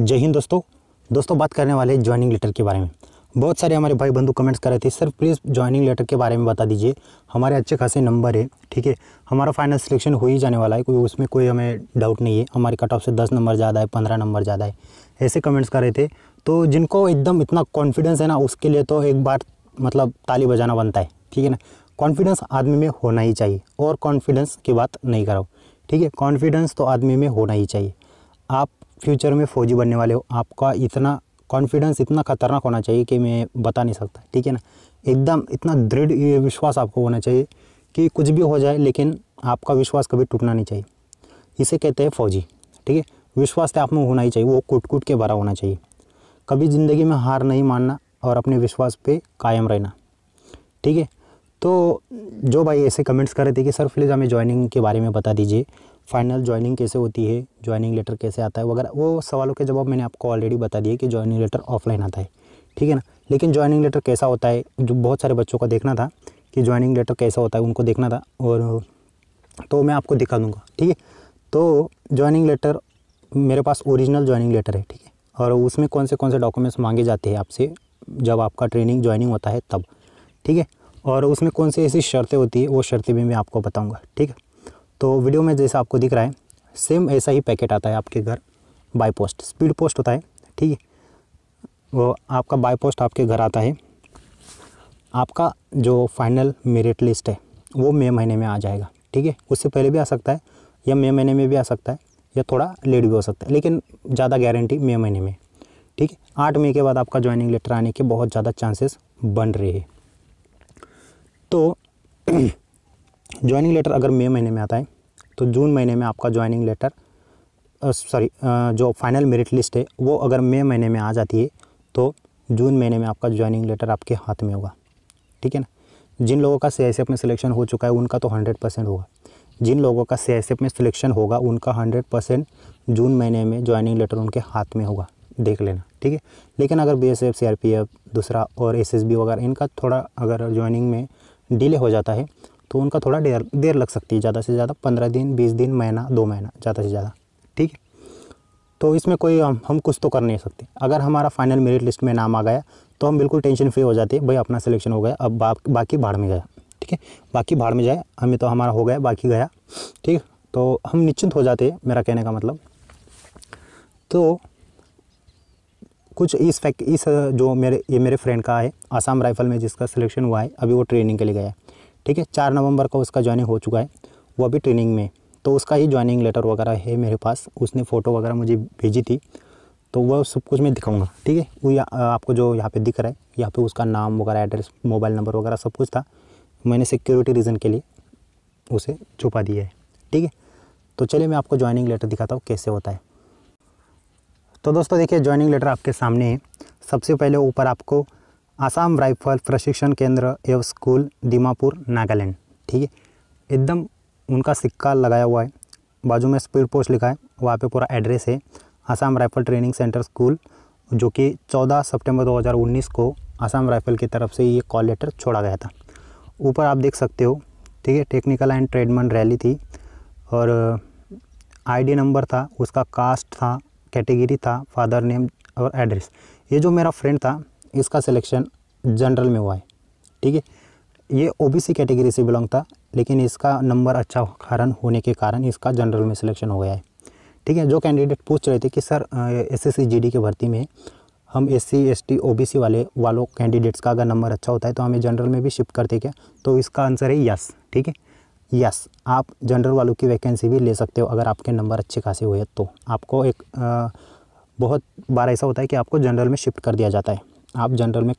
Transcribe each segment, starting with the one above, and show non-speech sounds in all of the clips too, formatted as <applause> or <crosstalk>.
जय हिंद दोस्तों दोस्तों बात करने वाले हैं ज्वाइनिंग लेटर के बारे में बहुत सारे हमारे भाई बंधु कमेंट्स कर रहे थे सर प्लीज़ ज्वाइनिंग लेटर के बारे में बता दीजिए हमारे अच्छे खासे नंबर है ठीक है हमारा फाइनल सिलेक्शन हो ही जाने वाला है कोई उसमें कोई हमें डाउट नहीं है हमारे कट ऑफ से दस नंबर ज़्यादा है पंद्रह नंबर ज़्यादा है ऐसे कमेंट्स कर रहे थे तो जिनको एकदम इतना कॉन्फिडेंस है ना उसके लिए तो एक बार मतलब ताली बजाना बनता है ठीक है ना कॉन्फिडेंस आदमी में होना ही चाहिए और कॉन्फिडेंस की बात नहीं कराओ ठीक है कॉन्फिडेंस तो आदमी में होना ही चाहिए आप फ्यूचर में फौजी बनने वाले हो आपका इतना कॉन्फिडेंस इतना खतरनाक होना चाहिए कि मैं बता नहीं सकता ठीक है ना एकदम इतना दृढ़ विश्वास आपको होना चाहिए कि कुछ भी हो जाए लेकिन आपका विश्वास कभी टूटना नहीं चाहिए इसे कहते हैं फौजी ठीक है विश्वास तो आप में होना ही चाहिए वो कुट कुट के भरा होना चाहिए कभी ज़िंदगी में हार नहीं मानना और अपने विश्वास पे कायम रहना ठीक है तो जो भाई ऐसे कमेंट्स कर रहे थे कि सर प्लीज़ हमें ज्वाइनिंग के बारे में बता दीजिए फाइनल ज्वाइनिंग कैसे होती है ज्वाइनिंग लेटर कैसे आता है वगैरह वो सवालों के जवाब मैंने आपको ऑलरेडी बता दिया कि ज्वाइनिंग लेटर ऑफलाइन आता है ठीक है ना लेकिन ज्वाइनिंग लेटर कैसा होता है जो बहुत सारे बच्चों को देखना था कि ज्वाइनिंग लेटर कैसा होता है उनको देखना था और तो मैं आपको दिखा दूँगा ठीक है तो ज्वाइनिंग लेटर मेरे पास ओरिजिनल ज्वाइनिंग लेटर है ठीक है और उसमें कौन से कौन से डॉक्यूमेंट्स मांगे जाते हैं आपसे जब आपका ट्रेनिंग ज्वाइनिंग होता है तब ठीक है और उसमें कौन सी ऐसी शर्तें होती है वो शर्तें भी मैं आपको बताऊँगा ठीक है तो वीडियो में जैसा आपको दिख रहा है सेम ऐसा ही पैकेट आता है आपके घर बाई पोस्ट स्पीड पोस्ट होता है ठीक है वो आपका बाई पोस्ट आपके घर आता है आपका जो फाइनल मेरिट लिस्ट है वो मई महीने में आ जाएगा ठीक है उससे पहले भी आ सकता है या मई महीने में भी आ सकता है या थोड़ा लेट भी हो सकता है लेकिन ज़्यादा गारंटी मई महीने में ठीक है आठ मई के बाद आपका ज्वाइनिंग लेटर आने के बहुत ज़्यादा चांसेस बन रहे हैं तो <clears throat> ज्वाइनिंग लेटर अगर मई महीने में आता है तो जून महीने में आपका ज्वाइनिंग लेटर सॉरी जो फाइनल मेरिट लिस्ट है वो अगर मई महीने में आ जाती है तो जून महीने में आपका ज्वाइनिंग लेटर आपके हाथ में होगा ठीक है ना जिन लोगों का सी में सिलेक्शन हो चुका है उनका तो हंड्रेड परसेंट होगा जिन लोगों का सी में सिलेक्शन होगा उनका हंड्रेड परसेंट जून महीने में ज्वाइनिंग लेटर उनके हाथ में होगा देख लेना ठीक है लेकिन अगर B S F C R P F दूसरा और एस एस बी वगैरह इनका थोड़ा अगर ज्वाइनिंग में डिले हो जाता है तो उनका थोड़ा देर देर लग सकती है ज़्यादा से ज़्यादा पंद्रह दिन बीस दिन महीना दो महीना ज़्यादा से ज़्यादा ठीक है तो इसमें कोई हम, हम कुछ तो कर नहीं सकते अगर हमारा फाइनल मेरिट लिस्ट में नाम आ गया तो हम बिल्कुल टेंशन फ्री हो जाते हैं भाई अपना सिलेक्शन हो गया अब बा, बाकी भाड़ में गया ठीक है बाकी भाड़ में जाए हमें तो हमारा हो गया बाकी गया ठीक तो हम निश्चिंत हो जाते हैं मेरा कहने का मतलब तो कुछ इस फैक्ट इस जो मेरे ये मेरे फ्रेंड का है आसाम राइफल में जिसका सिलेक्शन हुआ है अभी वो ट्रेनिंग के लिए गया है ठीक है चार नवंबर का उसका ज्वाइनिंग हो चुका है वो अभी ट्रेनिंग में तो उसका ही ज्वाइनिंग लेटर वगैरह है मेरे पास उसने फ़ोटो वगैरह मुझे भेजी थी तो वह सब कुछ मैं दिखाऊंगा ठीक है वो आपको जो यहाँ पे दिख रहा है यहाँ पे उसका नाम वगैरह एड्रेस मोबाइल नंबर वगैरह सब कुछ था मैंने सिक्योरिटी रीज़न के लिए उसे छुपा दिया है ठीक है तो चलिए मैं आपको ज्वाइनिंग लेटर दिखाता हूँ कैसे होता है तो दोस्तों देखिए ज्वाइनिंग लेटर आपके सामने है सबसे पहले ऊपर आपको आसाम राइफल प्रशिक्षण केंद्र एवं स्कूल दीमापुर नागालैंड ठीक है एकदम उनका सिक्का लगाया हुआ है बाजू में स्पीड पोस्ट लिखा है वहाँ पे पूरा एड्रेस है Assam rifle training centre school जो कि 14 सितंबर 2019 को आसाम राइफल की तरफ से ये कॉल लेटर छोड़ा गया था ऊपर आप देख सकते हो ठीक है टेक्निकल एंड ट्रेडमन रैली थी और आईडी नंबर था उसका कास्ट था कैटेगरी था फादर नेम और एड्रेस ये जो मेरा फ्रेंड था इसका सिलेक्शन जनरल में हुआ है ठीक है ये ओबीसी कैटेगरी से बिलोंग था लेकिन इसका नंबर अच्छा कारण होने के कारण इसका जनरल में सिलेक्शन हो गया है ठीक है जो कैंडिडेट पूछ रहे थे कि सर एस एस की भर्ती में हम S C S T O B C वाले वालों कैंडिडेट्स का अगर नंबर अच्छा होता है तो हमें जनरल में भी शिफ्ट करते क्या तो इसका आंसर है यस ठीक है यस आप जनरल वालों की वैकेंसी भी ले सकते हो अगर आपके नंबर अच्छे खासे हुए तो आपको एक आ, बहुत बार ऐसा होता है कि आपको जनरल में शिफ्ट कर दिया जाता है आप जनरल में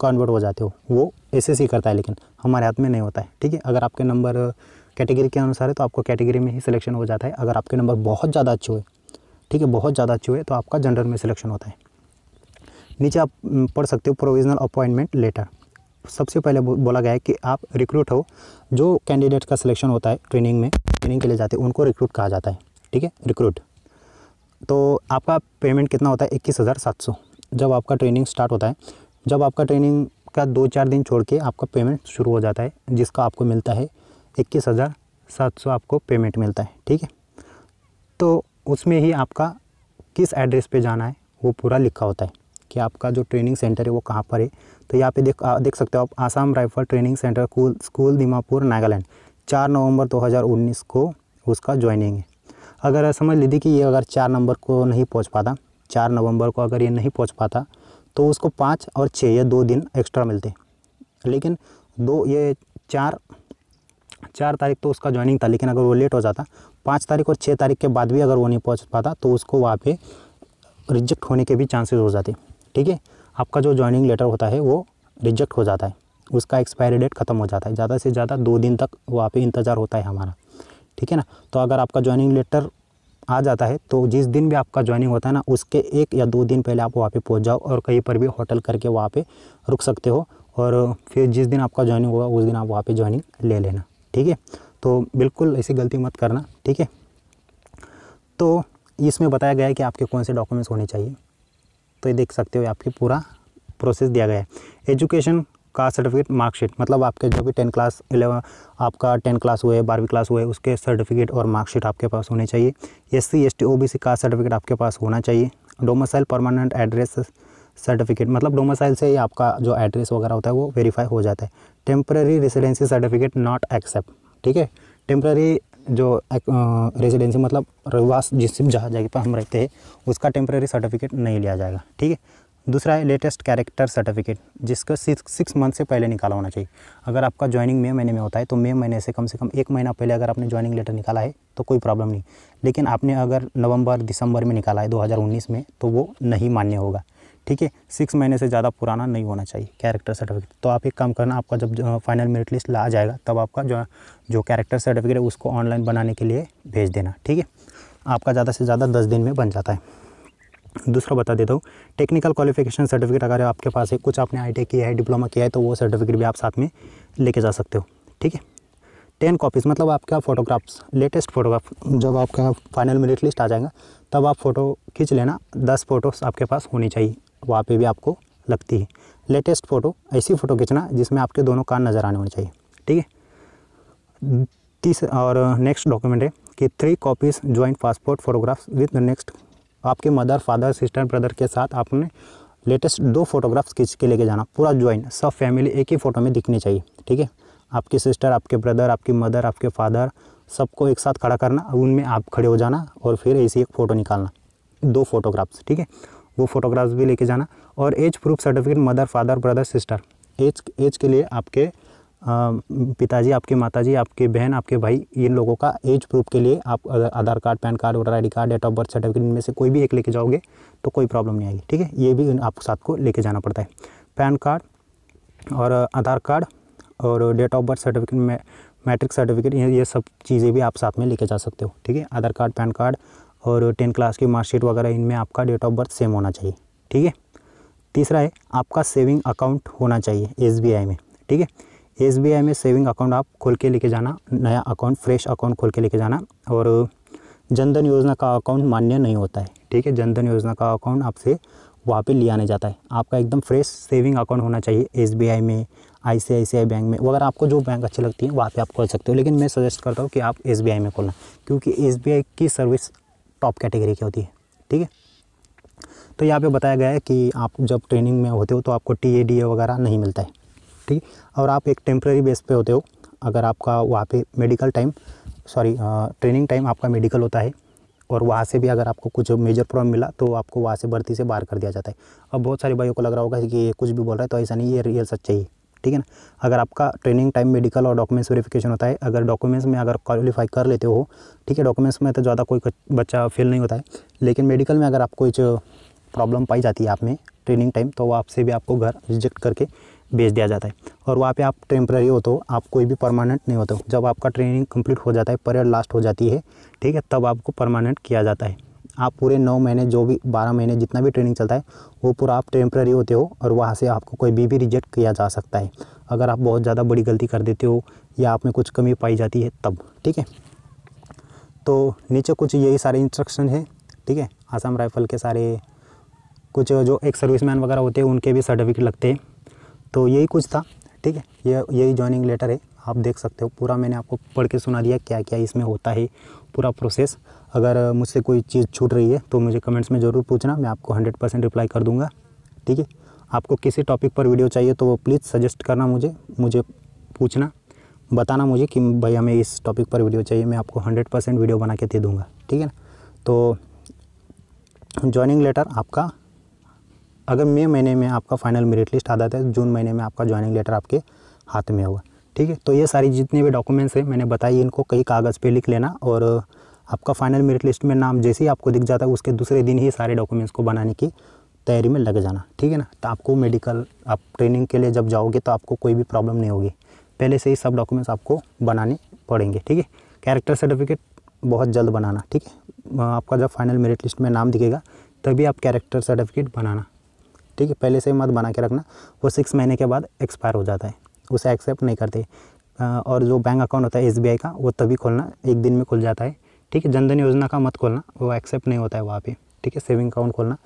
कन्वर्ट हो जाते हो वो एसएससी करता है लेकिन हमारे हाथ में नहीं होता है ठीक है अगर आपके नंबर कैटेगरी के अनुसार है तो आपको कैटेगरी में ही सिलेक्शन हो जाता है अगर आपके नंबर बहुत ज़्यादा अच्छे हुए ठीक है बहुत ज़्यादा अच्छे हुए तो आपका जनरल में सिलेक्शन होता है नीचे आप पढ़ सकते हो प्रोविजनल अपॉइंटमेंट लेटर सबसे पहले बोला गया है कि आप रिक्रूट हो जो कैंडिडेट का सिलेक्शन होता है ट्रेनिंग में ट्रेनिंग के लिए जाते हैं उनको रिक्रूट कहा जाता है ठीक है रिक्रूट तो आपका पेमेंट कितना होता है इक्कीस हज़ार सात सौ जब आपका ट्रेनिंग स्टार्ट होता है जब आपका ट्रेनिंग का दो चार दिन छोड़ के आपका पेमेंट शुरू हो जाता है जिसका आपको मिलता है इक्कीस हज़ार सात सौ आपको पेमेंट मिलता है ठीक है तो उसमें ही आपका किस एड्रेस पे जाना है वो पूरा लिखा होता है कि आपका जो ट्रेनिंग सेंटर है वो कहाँ पर है तो यहाँ पे देख आ, देख सकते हो आप Assam rifle training centre school school Dimapur Nagaland चार नवंबर 2019 को उसका ज्वाइनिंग है अगर समझ लीजिए कि ये अगर चार नंबर को नहीं पहुँच पाता चार नवंबर को अगर ये नहीं पहुंच पाता तो उसको पाँच और छः या दो दिन एक्स्ट्रा मिलते लेकिन दो ये चार चार तारीख तो उसका ज्वाइनिंग था लेकिन अगर वो लेट हो जाता पाँच तारीख और छः तारीख के बाद भी अगर वो नहीं पहुँच पाता तो उसको वहाँ पर रिजेक्ट होने के भी चांसेस हो जाते ठीक है आपका जो ज्वाइनिंग लेटर होता है वो रिजेक्ट हो जाता है उसका एक्सपायरी डेट ख़त्म हो जाता है ज़्यादा से ज़्यादा दो दिन तक वहाँ पे इंतज़ार होता है हमारा ठीक है ना तो अगर आपका ज्वाइनिंग लेटर आ जाता है तो जिस दिन भी आपका ज्वाइनिंग होता है ना उसके एक या दो दिन पहले आप वहाँ पे पहुँच जाओ और कहीं पर भी होटल करके वहाँ पे रुक सकते हो और फिर जिस दिन आपका ज्वाइनिंग होगा उस दिन आप वहाँ पे ज्वाइनिंग ले लेना ठीक है तो बिल्कुल ऐसी गलती मत करना ठीक है तो इसमें बताया गया है कि आपके कौन से डॉक्यूमेंट्स होने चाहिए तो ये देख सकते हो आपकी पूरा प्रोसेस दिया गया है एजुकेशन का सर्टिफिकेट मार्कशीट मतलब आपके जो भी टेन क्लास इलेवन आपका टेन क्लास हुए बारहवीं क्लास हुए उसके सर्टिफिकेट और मार्कशीट आपके पास होने चाहिए S C S T O B C का सर्टिफिकेट आपके पास होना चाहिए डोमोसाइल परमानेंट एड्रेस सर्टिफिकेट मतलब डोमोसाइल से ही आपका जो एड्रेस वगैरह होता है वो वेरीफाई हो जाता है temporary residency certificate not accept ठीक है टेम्प्रेरी जो रेजिडेंसी मतलब रविवास जिस जहाँ जगह पर हम रहते हैं उसका टेम्प्रेरी सर्टिफिकेट नहीं लिया जाएगा ठीक है दूसरा है लेटेस्ट कैरेक्टर सर्टिफिकेट जिसका सिक्स सिक्स मंथ से पहले निकाला होना चाहिए अगर आपका ज्वाइनिंग मे महीने में होता है तो मे महीने से कम से कम एक महीना पहले अगर आपने ज्वाइनिंग लेटर निकाला है तो कोई प्रॉब्लम नहीं लेकिन आपने अगर नवंबर दिसंबर में निकाला है 2019 में तो वो नहीं मान्य होगा ठीक है सिक्स महीने से ज़्यादा पुराना नहीं होना चाहिए कैरेक्टर सर्टिफिकेट तो आप एक काम करना आपका जब फाइनल मेरिट लिस्ट ला जाएगा तब आपका जो जो कैरेक्टर सर्टिफिकेट है उसको ऑनलाइन बनाने के लिए भेज देना ठीक है आपका ज़्यादा से ज़्यादा दस दिन में बन जाता है दूसरा बता देता हूँ टेक्निकल क्वालिफिकेशन सर्टिफिकेट अगर आपके पास है कुछ आपने आई e किया है डिप्लोमा किया है तो वो सर्टिफिकेट भी आप साथ में लेके जा सकते हो ठीक है टेन कॉपीज़ मतलब आपका फ़ोटोग्राफ्स लेटेस्ट फ़ोटोग्राफ जब आपका फाइनल मेरिट लिस्ट आ जाएगा तब आप फ़ोटो खींच लेना दस फोटोस आपके पास होनी चाहिए वहाँ पे भी आपको लगती है लेटेस्ट फ़ोटो ऐसी फ़ोटो खींचना जिसमें आपके दोनों कान नज़र आने होने चाहिए ठीक है तीस और नेक्स्ट डॉक्यूमेंट है कि three copies joint passport photographs with next आपके मदर फादर सिस्टर ब्रदर के साथ आपने लेटेस्ट दो फोटोग्राफ्स खींच के लेके जाना पूरा ज्वाइन सब फैमिली एक ही फ़ोटो में दिखनी चाहिए ठीक है आपकी सिस्टर आपके ब्रदर आपकी मदर आपके फादर सबको एक साथ खड़ा करना उनमें आप खड़े हो जाना और फिर ऐसी एक फ़ोटो निकालना दो फोटोग्राफ्स ठीक है वो फोटोग्राफ्स भी लेके जाना और age proof certificate mother father brother sister age age के लिए आपके पिताजी आपके माताजी आपके बहन आपके भाई इन लोगों का एज प्रूफ के लिए आप Aadhaar card PAN card voter I card date of birth certificate इनमें से कोई भी एक लेके जाओगे तो कोई प्रॉब्लम नहीं आएगी ठीक है ये भी आप साथ को लेके जाना पड़ता है पैन कार्ड और आधार कार्ड और डेट ऑफ बर्थ सर्टिफिकेट में मैट्रिक सर्टिफिकेट ये सब चीज़ें भी आप साथ में लेके जा सकते हो ठीक है आधार कार्ड पैन कार्ड और टेंथ क्लास की मार्कशीट वगैरह इनमें आपका डेट ऑफ बर्थ सेम होना चाहिए ठीक है तीसरा है आपका सेविंग अकाउंट होना चाहिए एस में ठीक है एस में सेविंग अकाउंट आप खोल के लेके जाना नया अकाउंट फ्रेश अकाउंट खोल के लेके जाना और जनधन योजना का अकाउंट मान्य नहीं होता है ठीक है जनधन योजना का अकाउंट आपसे वहाँ पे लिया नहीं जाता है आपका एकदम फ्रेश सेविंग अकाउंट होना चाहिए एस में आई बैंक में वगैरह आपको जो बैंक अच्छी लगती है वहाँ पे आप खोल सकते हो लेकिन मैं सजेस्ट करता हूँ कि आप एस में खोलना क्योंकि एस की सर्विस टॉप कैटेगरी की होती है ठीक है तो यहाँ पे बताया गया है कि आप जब ट्रेनिंग में होते हो तो आपको टी वगैरह नहीं मिलता है ठीक और आप एक टेम्प्रेरी बेस पे होते हो अगर आपका वहाँ पे medical time sorry training time आपका मेडिकल होता है और वहाँ से भी अगर आपको कुछ मेजर प्रॉब्लम मिला तो आपको वहाँ से भर्ती से बाहर कर दिया जाता है अब बहुत सारे भाइयों को लग रहा होगा कि ये कुछ भी बोल रहा है तो ऐसा नहीं ये रियल सच्चा ही ठीक है ना अगर आपका ट्रेनिंग टाइम मेडिकल और डॉक्यूमेंट्स वेरिफिकेशन होता है अगर डॉक्यूमेंट्स में अगर क्वालिफाई कर लेते हो ठीक है डॉक्यूमेंट्स में तो ज़्यादा कोई बच्चा फेल नहीं होता है लेकिन मेडिकल में अगर आपको कुछ प्रॉब्लम पाई जाती है आप में ट्रेनिंग टाइम तो वो आपसे भी आपको घर रिजेक्ट करके भेज दिया जाता है और वहाँ पे आप टेम्प्रेरी हो तो आप कोई भी परमानेंट नहीं होते हो जब आपका ट्रेनिंग कंप्लीट हो जाता है परेड लास्ट हो जाती है ठीक है तब आपको परमानेंट किया जाता है आप पूरे नौ महीने जो भी बारह महीने जितना भी ट्रेनिंग चलता है वो पूरा आप टेम्प्रेरी होते हो और वहाँ से आपको कोई भी भी रिजेक्ट किया जा सकता है अगर आप बहुत ज़्यादा बड़ी गलती कर देते हो या आप में कुछ कमी पाई जाती है तब ठीक है तो नीचे कुछ यही सारे इंस्ट्रक्शन है ठीक है आसाम राइफल के सारे कुछ जो एक सर्विसमैन वगैरह होते हैं उनके भी सर्टिफिकेट लगते हैं तो यही कुछ था ठीक है ये यही ज्वाइनिंग लेटर है आप देख सकते हो पूरा मैंने आपको पढ़ के सुना दिया क्या क्या इसमें होता है पूरा प्रोसेस अगर मुझसे कोई चीज़ छूट रही है तो मुझे कमेंट्स में ज़रूर पूछना मैं आपको हंड्रेड परसेंट रिप्लाई कर दूँगा ठीक है आपको किसी टॉपिक पर वीडियो चाहिए तो वो प्लीज़ सजेस्ट करना मुझे मुझे पूछना बताना मुझे कि भाई हमें इस टॉपिक पर वीडियो चाहिए मैं आपको हंड्रेड परसेंट वीडियो बना के दे दूँगा ठीक है ना तो ज्वाइनिंग लेटर आपका अगर मई महीने में आपका फाइनल मेरिट लिस्ट आ जाता है जून महीने में आपका ज्वाइनिंग लेटर आपके हाथ में होगा ठीक है तो ये सारी जितने भी डॉक्यूमेंट्स हैं मैंने बताई इनको कई कागज़ पे लिख लेना और आपका फाइनल मेरिट लिस्ट में नाम जैसे ही आपको दिख जाता है उसके दूसरे दिन ही सारे डॉक्यूमेंट्स को बनाने की तैयारी में लग जाना ठीक है ना तो आपको मेडिकल आप ट्रेनिंग के लिए जब जाओगे तो आपको कोई भी प्रॉब्लम नहीं होगी पहले से ही सब डॉक्यूमेंट्स आपको बनाने पड़ेंगे ठीक है कैरेक्टर सर्टिफिकेट बहुत जल्द बनाना ठीक है आपका जब फाइनल मेरिट लिस्ट में नाम दिखेगा तभी आप कैरेक्टर सर्टिफिकेट बनाना ठीक है पहले से मत बना के रखना वो सिक्स महीने के बाद एक्सपायर हो जाता है उसे एक्सेप्ट नहीं करते और जो बैंक अकाउंट होता है एस का वो तभी खोलना एक दिन में खुल जाता है ठीक है जनधन योजना का मत खोलना वो एक्सेप्ट नहीं होता है वहाँ पे ठीक है सेविंग अकाउंट खोलना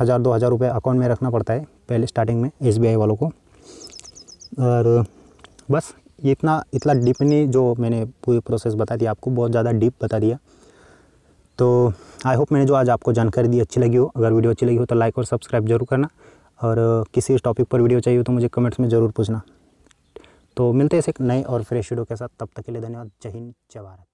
हज़ार दो हज़ार रुपये अकाउंट में रखना पड़ता है पहले स्टार्टिंग में एस वालों को और बस इतना इतना इतना नहीं जो मैंने पूरी प्रोसेस बता दिया आपको बहुत ज़्यादा डीप बता दिया तो आई होप मैंने जो आज आपको जानकारी दी अच्छी लगी हो अगर वीडियो अच्छी लगी हो तो लाइक और सब्सक्राइब जरूर करना और किसी टॉपिक पर वीडियो चाहिए तो मुझे कमेंट्स में ज़रूर पूछना तो मिलते हैं ऐसे नए और फ्रेश वीडियो के साथ तब तक के लिए धन्यवाद जय हिंद जय भारत